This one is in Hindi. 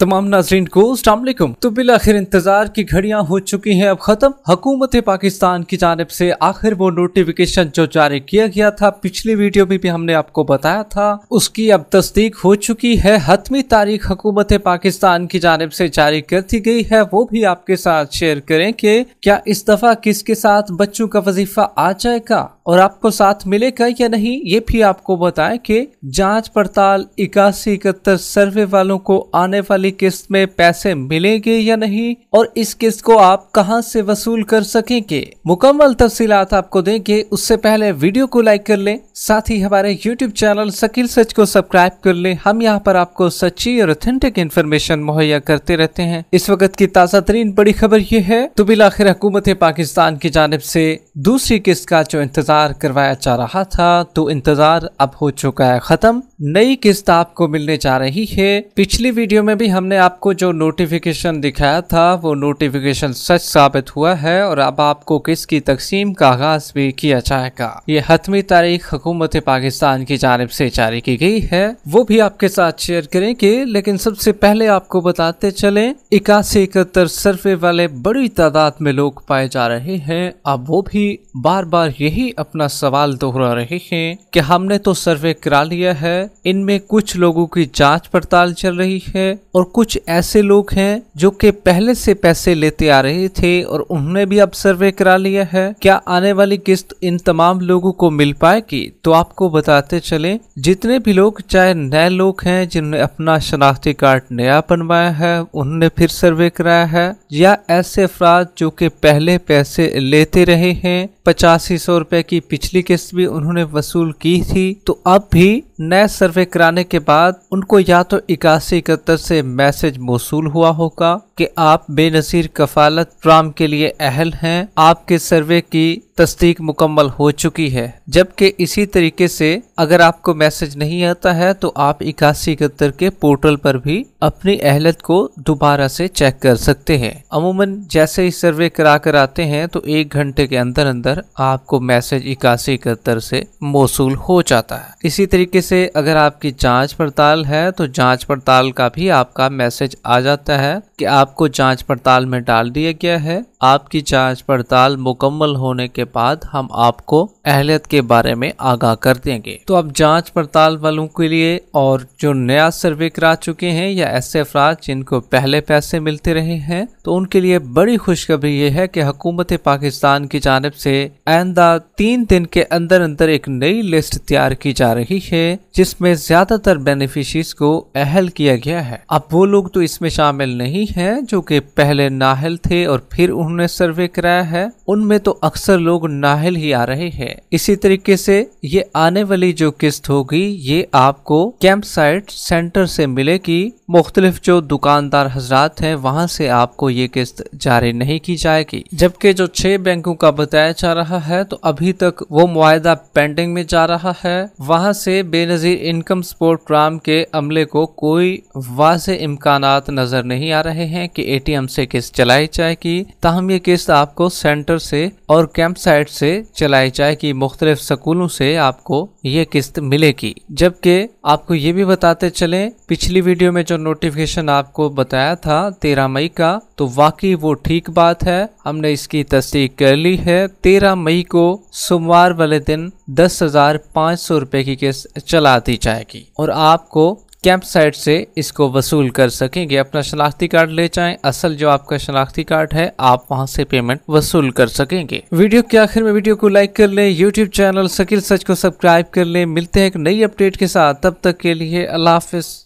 तमाम नाजरीन को असलम तो बिल आखिर इंतजार की घड़ियां हो चुकी हैं अब खत्म हुकूमत पाकिस्तान की जानब से आखिर वो नोटिफिकेशन जो जारी किया गया था पिछली वीडियो में भी हमने आपको बताया था उसकी अब तस्दीक हो चुकी है हतमी तारीख हकूमत पाकिस्तान की जानब से जारी कर दी गई है वो भी आपके साथ शेयर करें कि क्या इस दफा किसके साथ बच्चों का वजीफा आ जाएगा और आपको साथ मिलेगा या नहीं ये भी आपको बताए की जाँच पड़ताल इक्यासी इकहत्तर सर्वे वालों को आने वाली वाली किस्त में पैसे मिलेंगे या नहीं और इस किस्त को आप कहां से वसूल कर सकेंगे मुकम्मल तफसीलात आपको देंगे उससे पहले वीडियो को लाइक कर लें साथ ही हमारे यूट्यूब चैनल सकील सच को सब्सक्राइब कर लें हम यहाँ पर आपको सच्ची और ऑथेंटिक इन्फॉर्मेशन मुहैया करते रहते हैं इस वक्त की ताज़ा तरीन बड़ी खबर ये है तो बिलाखिर हुकूमत पाकिस्तान की जानब ऐसी दूसरी किस्त का जो इंतज़ार करवाया जा रहा था तो इंतज़ार अब हो चुका है ख़त्म नई किस्त आपको मिलने जा रही है पिछली वीडियो में भी हमने आपको जो नोटिफिकेशन दिखाया था वो नोटिफिकेशन सच साबित हुआ है और अब आपको किस्त की तकसीम का आगाज भी किया जाएगा ये हतमी तारीख हुकूमत पाकिस्तान की जानब से जारी की गई है वो भी आपके साथ शेयर करेंगे लेकिन सबसे पहले आपको बताते चले इक्यासी इकहत्तर सर्वे वाले बड़ी तादाद में लोग पाए जा रहे हैं अब वो भी बार बार यही अपना सवाल दोहरा रहे हैं कि हमने तो सर्वे करा लिया है इनमें कुछ लोगों की जांच पड़ताल चल रही है और कुछ ऐसे लोग हैं जो कि पहले से पैसे लेते आ रहे थे और उन्होंने भी अब सर्वे करा लिया है क्या आने वाली किस्त इन तमाम लोगों को मिल पाएगी तो आपको बताते चले जितने भी लोग चाहे नए लोग हैं जिन्होंने अपना शनाख्ती कार्ड नया बनवाया है उन्होंने फिर सर्वे कराया है या ऐसे अफराद जो कि पहले पैसे लेते रहे हैं में पचासी सौ रुपए की पिछली किस्त भी उन्होंने वसूल की थी तो अब भी नए सर्वे कराने के बाद उनको या तो इक्यासी इकहत्तर से मैसेज मौसू हुआ होगा कि आप बेनज़ीर कफालत फ्राम के लिए अहल हैं आपके सर्वे की तस्दीक मुकम्मल हो चुकी है जबकि इसी तरीके से अगर आपको मैसेज नहीं आता है तो आप इक्यासी इकहत्तर के पोर्टल पर भी अपनी अहलत को दोबारा से चेक कर सकते हैं अमूमन जैसे ही सर्वे करा कर आते हैं तो एक घंटे के अंदर अंदर आपको मैसेज इक्यासी इकहत्तर से मौसू हो जाता है इसी तरीके से अगर आपकी जाँच पड़ताल है तो जाँच पड़ताल का भी आपका मैसेज आ जाता है कि आप आपको जांच पड़ताल में डाल दिया गया है आपकी जांच पड़ताल मुकम्मल होने के बाद हम आपको अहलियत के बारे में आगाह कर देंगे तो अब जांच पड़ताल वालों के लिए और जो नया सर्वे करा चुके हैं या ऐसे अफराद जिनको पहले पैसे मिलते रहे हैं तो उनके लिए बड़ी खुशखबरी ये है कि हुकूमत पाकिस्तान की जानब से आंदा तीन दिन के अंदर अंदर एक नई लिस्ट तैयार की जा रही है जिसमें ज्यादातर बेनिफिशरीज को अहल किया गया है अब वो लोग तो इसमें शामिल नहीं है हैं जो कि पहले नाहल थे और फिर उन्होंने सर्वे कराया है उनमें तो अक्सर लोग नाहल ही आ रहे हैं इसी तरीके से ये आने वाली जो किस्त होगी ये आपको कैंप साइट सेंटर से मिलेगी मुख्तलिफ जो दुकानदार हजरात हैं वहाँ से आपको ये किस्त जारी नहीं की जाएगी जबकि जो छह बैंकों का बताया जा रहा है तो अभी तक वो मुआदा पेंडिंग में जा रहा है वहाँ से बेनजीर इनकम सपोर्ट प्रोग्राम के अमले को कोई वाज इम्कान नजर नहीं आ रहे हैं हैं कि एटीएम से किस्त चलाई जाएगी ताहम ये किस्त आपको सेंटर से और कैंप साइट से चलाई जाएगी मुख्तलिफ स्कूलों से आपको ये किस्त मिलेगी जबकि आपको ये भी बताते चले पिछली वीडियो में जो नोटिफिकेशन आपको बताया था तेरह मई का तो वाकई वो ठीक बात है हमने इसकी तस्दीक कर ली है तेरह मई को सोमवार वाले दिन दस हजार पाँच सौ रुपए की किस्त चला दी जाएगी और आपको कैंप साइट से इसको वसूल कर सकेंगे अपना शनाख्ती कार्ड ले जाएं असल जो आपका शनाख्ती कार्ड है आप वहां से पेमेंट वसूल कर सकेंगे वीडियो के आखिर में वीडियो को लाइक कर लें यूट्यूब चैनल सकिल सच को सब्सक्राइब कर लें मिलते हैं एक नई अपडेट के साथ तब तक के लिए अल्लाह हाफिज़